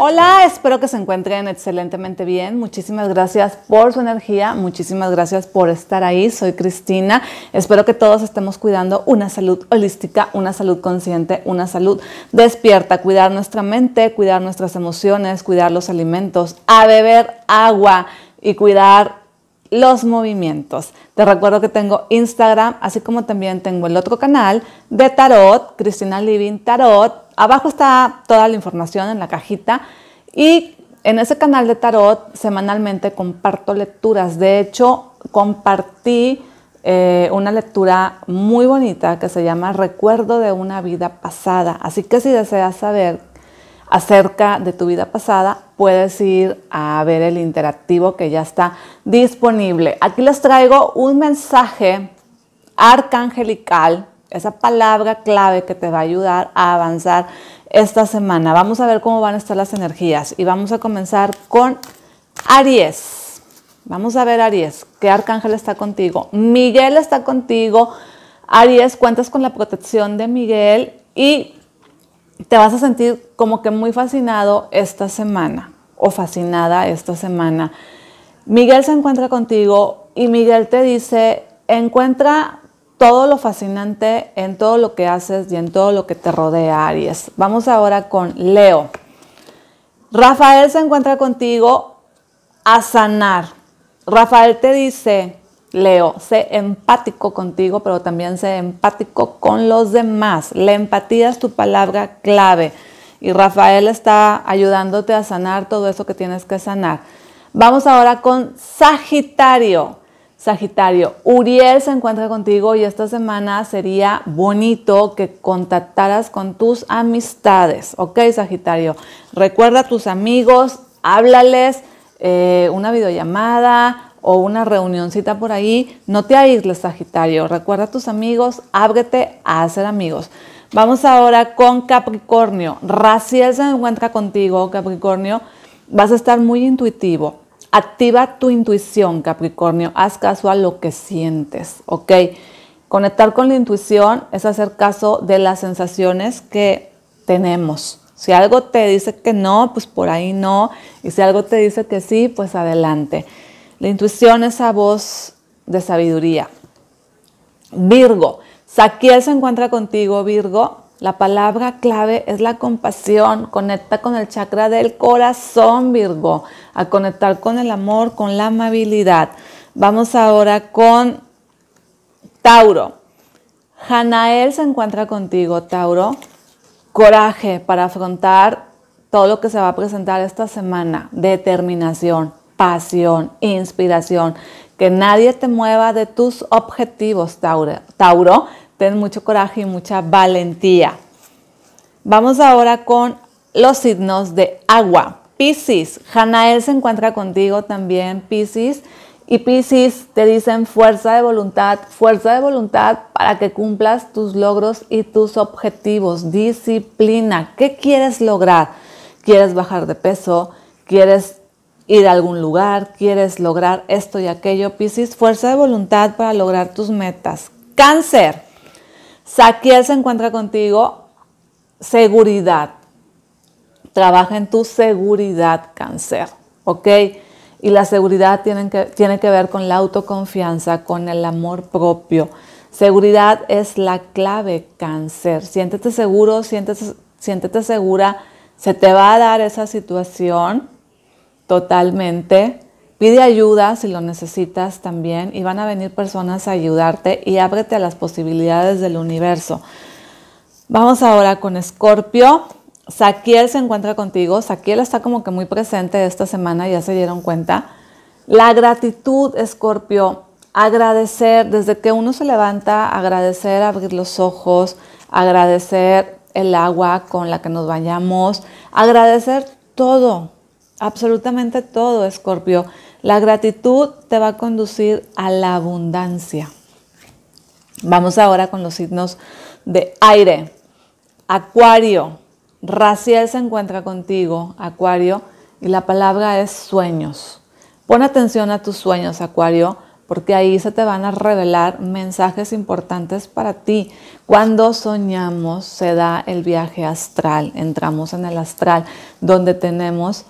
Hola, espero que se encuentren excelentemente bien. Muchísimas gracias por su energía, muchísimas gracias por estar ahí. Soy Cristina. Espero que todos estemos cuidando una salud holística, una salud consciente, una salud despierta. Cuidar nuestra mente, cuidar nuestras emociones, cuidar los alimentos, a beber agua y cuidar los movimientos. Te recuerdo que tengo Instagram, así como también tengo el otro canal de Tarot, Cristina Living Tarot. Abajo está toda la información en la cajita. Y en ese canal de Tarot semanalmente comparto lecturas. De hecho, compartí eh, una lectura muy bonita que se llama Recuerdo de una vida pasada. Así que si deseas saber acerca de tu vida pasada, puedes ir a ver el interactivo que ya está disponible. Aquí les traigo un mensaje arcangelical, esa palabra clave que te va a ayudar a avanzar esta semana. Vamos a ver cómo van a estar las energías y vamos a comenzar con Aries. Vamos a ver Aries, ¿qué arcángel está contigo? Miguel está contigo. Aries, cuentas con la protección de Miguel y te vas a sentir como que muy fascinado esta semana o fascinada esta semana. Miguel se encuentra contigo y Miguel te dice, encuentra todo lo fascinante en todo lo que haces y en todo lo que te rodea, Aries. Vamos ahora con Leo. Rafael se encuentra contigo a sanar. Rafael te dice, Leo, sé empático contigo, pero también sé empático con los demás. La empatía es tu palabra clave y Rafael está ayudándote a sanar todo eso que tienes que sanar. Vamos ahora con Sagitario. Sagitario, Uriel se encuentra contigo y esta semana sería bonito que contactaras con tus amistades, ¿ok Sagitario? Recuerda a tus amigos, háblales eh, una videollamada, o una reunióncita por ahí, no te aísles, Sagitario. Recuerda a tus amigos, ábrete a hacer amigos. Vamos ahora con Capricornio. Raciel se encuentra contigo, Capricornio. Vas a estar muy intuitivo. Activa tu intuición, Capricornio. Haz caso a lo que sientes, ¿ok? Conectar con la intuición es hacer caso de las sensaciones que tenemos. Si algo te dice que no, pues por ahí no. Y si algo te dice que sí, pues adelante. La intuición es esa voz de sabiduría. Virgo, Saquiel se encuentra contigo, Virgo. La palabra clave es la compasión. Conecta con el chakra del corazón, Virgo. A conectar con el amor, con la amabilidad. Vamos ahora con Tauro. Janael se encuentra contigo, Tauro. Coraje para afrontar todo lo que se va a presentar esta semana. Determinación pasión, inspiración. Que nadie te mueva de tus objetivos, Tauro. Tauro, ten mucho coraje y mucha valentía. Vamos ahora con los signos de agua. Piscis, Janael se encuentra contigo también, Piscis. Y Piscis te dicen fuerza de voluntad, fuerza de voluntad para que cumplas tus logros y tus objetivos. Disciplina, ¿qué quieres lograr? ¿Quieres bajar de peso? ¿Quieres ir a algún lugar, quieres lograr esto y aquello, Piscis, pues fuerza de voluntad para lograr tus metas. Cáncer, Saquiel se encuentra contigo, seguridad. Trabaja en tu seguridad, cáncer, ¿ok? Y la seguridad tiene que, tiene que ver con la autoconfianza, con el amor propio. Seguridad es la clave, cáncer. Siéntete seguro, siéntete segura, se te va a dar esa situación Totalmente. Pide ayuda si lo necesitas también y van a venir personas a ayudarte y ábrete a las posibilidades del universo. Vamos ahora con Escorpio. Saquiel se encuentra contigo. Saquiel está como que muy presente esta semana, ya se dieron cuenta. La gratitud, Escorpio. Agradecer, desde que uno se levanta, agradecer, abrir los ojos, agradecer el agua con la que nos bañamos, agradecer todo, Absolutamente todo, Escorpio. La gratitud te va a conducir a la abundancia. Vamos ahora con los signos de aire. Acuario. Raciel se encuentra contigo, Acuario, y la palabra es sueños. Pon atención a tus sueños, Acuario, porque ahí se te van a revelar mensajes importantes para ti. Cuando soñamos se da el viaje astral, entramos en el astral, donde tenemos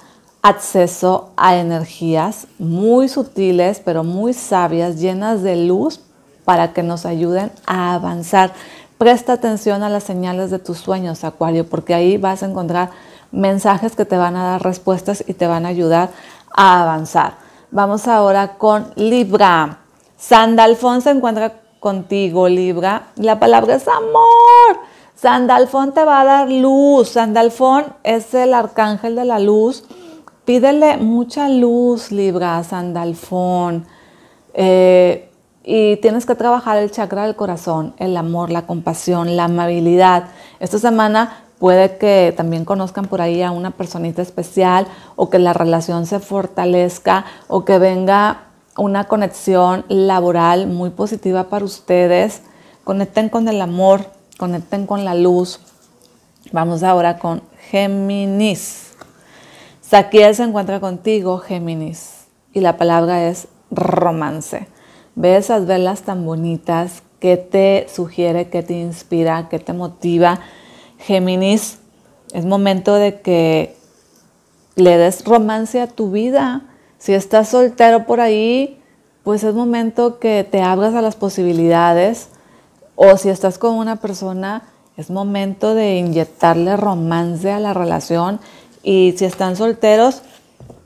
acceso a energías muy sutiles, pero muy sabias, llenas de luz para que nos ayuden a avanzar. Presta atención a las señales de tus sueños, Acuario, porque ahí vas a encontrar mensajes que te van a dar respuestas y te van a ayudar a avanzar. Vamos ahora con Libra. Sandalfón se encuentra contigo, Libra. La palabra es amor. Sandalfón te va a dar luz. Sandalfón es el arcángel de la luz Pídele mucha luz, Libra, Sandalfón. Eh, y tienes que trabajar el chakra del corazón, el amor, la compasión, la amabilidad. Esta semana puede que también conozcan por ahí a una personita especial o que la relación se fortalezca o que venga una conexión laboral muy positiva para ustedes. Conecten con el amor, conecten con la luz. Vamos ahora con Géminis. Saquiel se encuentra contigo, Géminis, y la palabra es romance. Ve esas velas tan bonitas que te sugiere, que te inspira, que te motiva. Géminis, es momento de que le des romance a tu vida. Si estás soltero por ahí, pues es momento que te abras a las posibilidades. O si estás con una persona, es momento de inyectarle romance a la relación y si están solteros,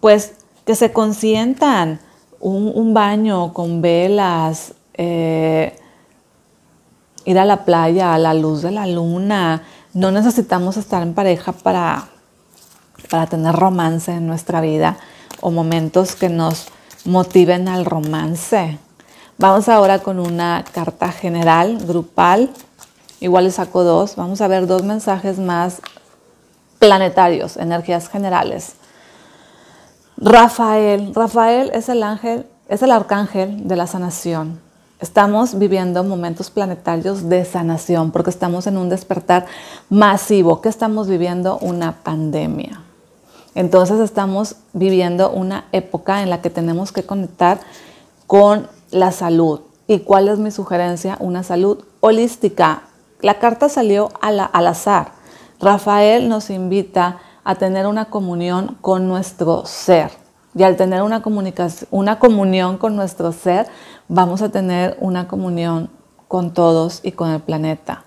pues que se consientan un, baño con velas, eh, ir a la playa, a la luz de la luna. No necesitamos estar en pareja para, para tener romance en nuestra vida o momentos que nos motiven al romance. Vamos ahora con una carta general, grupal. Igual le saco dos. Vamos a ver dos mensajes más planetarios, energías generales. Rafael, Rafael es el ángel, es el arcángel de la sanación. Estamos viviendo momentos planetarios de sanación porque estamos en un despertar masivo, que estamos viviendo una pandemia. Entonces estamos viviendo una época en la que tenemos que conectar con la salud. ¿Y cuál es mi sugerencia? Una salud holística. La carta salió al azar Rafael nos invita a tener una comunión con nuestro ser. Y al tener una, una comunión con nuestro ser, vamos a tener una comunión con todos y con el planeta.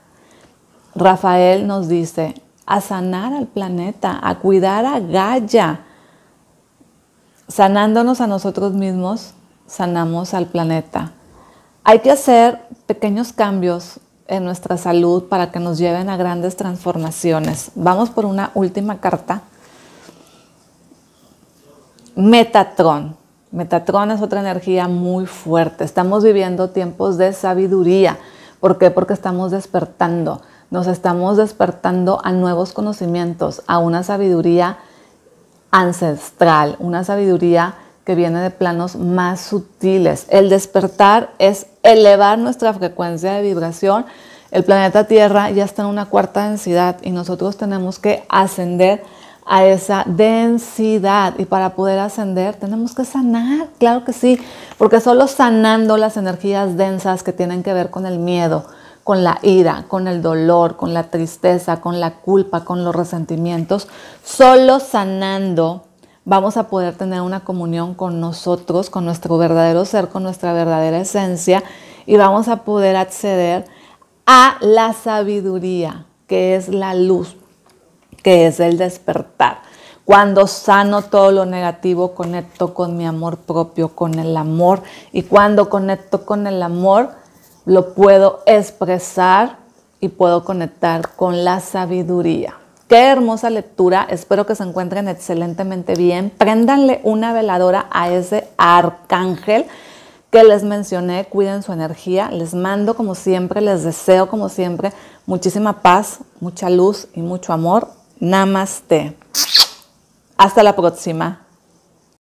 Rafael nos dice a sanar al planeta, a cuidar a Gaia. Sanándonos a nosotros mismos, sanamos al planeta. Hay que hacer pequeños cambios en nuestra salud para que nos lleven a grandes transformaciones. Vamos por una última carta. Metatron. Metatron es otra energía muy fuerte. Estamos viviendo tiempos de sabiduría. ¿Por qué? Porque estamos despertando. Nos estamos despertando a nuevos conocimientos, a una sabiduría ancestral, una sabiduría que viene de planos más sutiles. El despertar es elevar nuestra frecuencia de vibración. El planeta Tierra ya está en una cuarta densidad y nosotros tenemos que ascender a esa densidad y para poder ascender tenemos que sanar, claro que sí, porque solo sanando las energías densas que tienen que ver con el miedo, con la ira, con el dolor, con la tristeza, con la culpa, con los resentimientos, solo sanando vamos a poder tener una comunión con nosotros, con nuestro verdadero ser, con nuestra verdadera esencia y vamos a poder acceder a la sabiduría, que es la luz, que es el despertar. Cuando sano todo lo negativo, conecto con mi amor propio, con el amor. Y cuando conecto con el amor, lo puedo expresar y puedo conectar con la sabiduría. Qué hermosa lectura, espero que se encuentren excelentemente bien. Préndanle una veladora a ese arcángel que les mencioné, cuiden su energía. Les mando como siempre, les deseo como siempre muchísima paz, mucha luz y mucho amor. Namaste. Hasta la próxima.